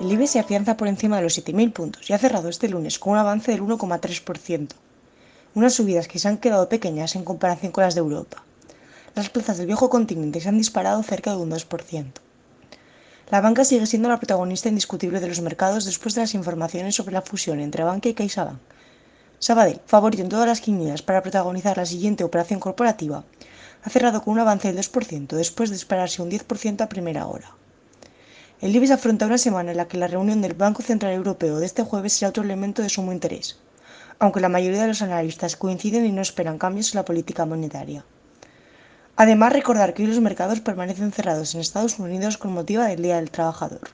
El IBE se afianza por encima de los 7.000 puntos y ha cerrado este lunes con un avance del 1,3%, unas subidas que se han quedado pequeñas en comparación con las de Europa. Las plazas del viejo continente se han disparado cerca de un 2%. La banca sigue siendo la protagonista indiscutible de los mercados después de las informaciones sobre la fusión entre banca y CaixaBank. Sabadell, favorito en todas las quinielas para protagonizar la siguiente operación corporativa, ha cerrado con un avance del 2% después de dispararse un 10% a primera hora. El IBEX afronta una semana en la que la reunión del Banco Central Europeo de este jueves será otro elemento de sumo interés, aunque la mayoría de los analistas coinciden y no esperan cambios en la política monetaria. Además, recordar que hoy los mercados permanecen cerrados en Estados Unidos con motivo del Día del Trabajador.